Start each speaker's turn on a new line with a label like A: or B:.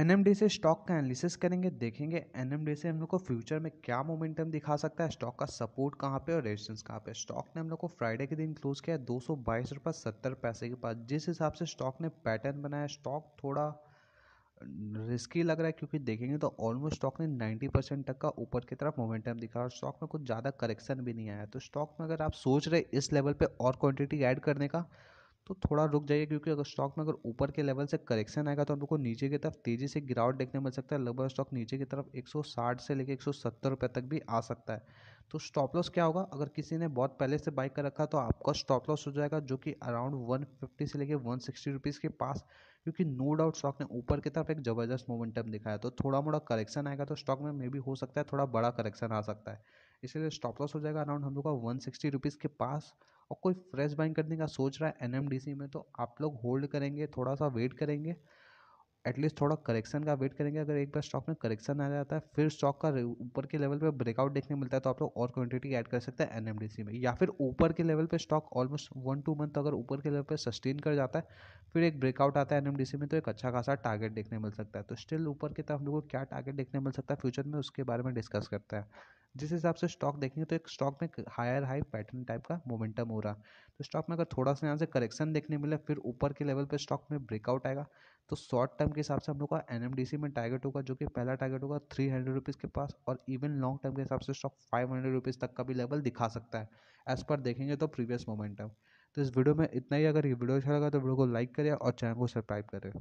A: N से stock का analysis करेंगे देखेंगे एन से हम लोग को फ्यूचर में क्या मोमेंटम दिखा सकता है स्टॉक का सपोर्ट कहाँ पे और रेजिस्टेंस कहाँ पे स्टॉक ने हम लोग को फ्राइडे के दिन क्लोज किया दो सौ बाईस रुपये सत्तर पैसे के पास जिस हिसाब से स्टॉक ने पैटर्न बनाया स्टॉक थोड़ा रिस्की लग रहा है क्योंकि देखेंगे तो ऑलमोस्ट स्टॉक ने 90 परसेंट तक का ऊपर की तरफ मोमेंटम दिखा और स्टॉक में कुछ ज़्यादा करेक्शन भी नहीं आया तो स्टॉक में अगर आप सोच रहे इस लेवल पे और क्वांटिटी ऐड करने का तो थोड़ा रुक जाइए क्योंकि अगर स्टॉक में अगर ऊपर के लेवल से करेक्शन आएगा तो हम लोग को नीचे की तरफ तेज़ी से गिरावट देखने मिल सकता है लगभग स्टॉक नीचे की तरफ 160 से लेकर 170 सौ तक भी आ सकता है तो स्टॉप लॉस क्या होगा अगर किसी ने बहुत पहले से बाइक कर रखा तो आपका स्टॉप लॉस हो जाएगा जो कि अराउंड वन से लेकर वन रुपीज़ के पास क्योंकि नो डाउट स्टॉक ने ऊपर की तरफ एक ज़बरदस्त मोमेंटम दिखाया तो थोड़ा मोड़ा करेक्शन आएगा तो स्टॉक में मे भी हो सकता है थोड़ा बड़ा करेक्शन आ सकता है इसलिए स्टॉप लॉस हो जाएगा अराउंड हम लोग का वन सिक्सटी रुपीज़ के पास और कोई फ्रेश बाइंग करने का सोच रहा है एन में तो आप लोग होल्ड करेंगे थोड़ा सा वेट करेंगे एटलीस्ट थोड़ा करेक्शन का वेट करेंगे अगर एक बार स्टॉक में करेक्शन आ जाता है फिर स्टॉक का ऊपर के लेवल पे ब्रेकआउट देखने मिलता है तो आप लोग और क्वांटिटी ऐड कर सकते हैं एन में या फिर ऊपर के लेवल पे stock almost one to month अगर ऊपर के लेवल पे सस्टेन कर जाता है फिर एक ब्रेकआउट आता है एन में तो एक अच्छा खासा टारगेट देखने मिल सकता है तो स्टिल ऊपर की तरफ हम लोग को क्या टारगेट देखने मिल सकता है फ्यूचर में उसके बारे में डिस्कस करता है जिस हिसाब से स्टॉक देखेंगे तो एक स्टॉक में हायर हाई पैटर्न टाइप का मोमेंटम हो रहा है तो स्टॉक में अगर थोड़ा सा यहाँ से करेक्शन देखने मिले फिर ऊपर के लेवल पर स्टॉक में ब्रेकआउट आएगा तो शॉर्ट टर्म के हिसाब से हम लोग का एन में टारगेट होगा जो कि पहला टारगेट होगा थ्री हंड्रेड रुपीज़ के पास और इवन लॉन्ग टर्म के हिसाब से स्टॉक फाइव हंड्रेड रुपीज़ तक का भी लेवल दिखा सकता है एज़ पर देखेंगे तो प्रीवियस मोमेंटम तो इस वीडियो में इतना ही अगर ये वीडियो अच्छा लगा तो वीडियो को लाइक करें और चैनल को सब्सक्राइब करें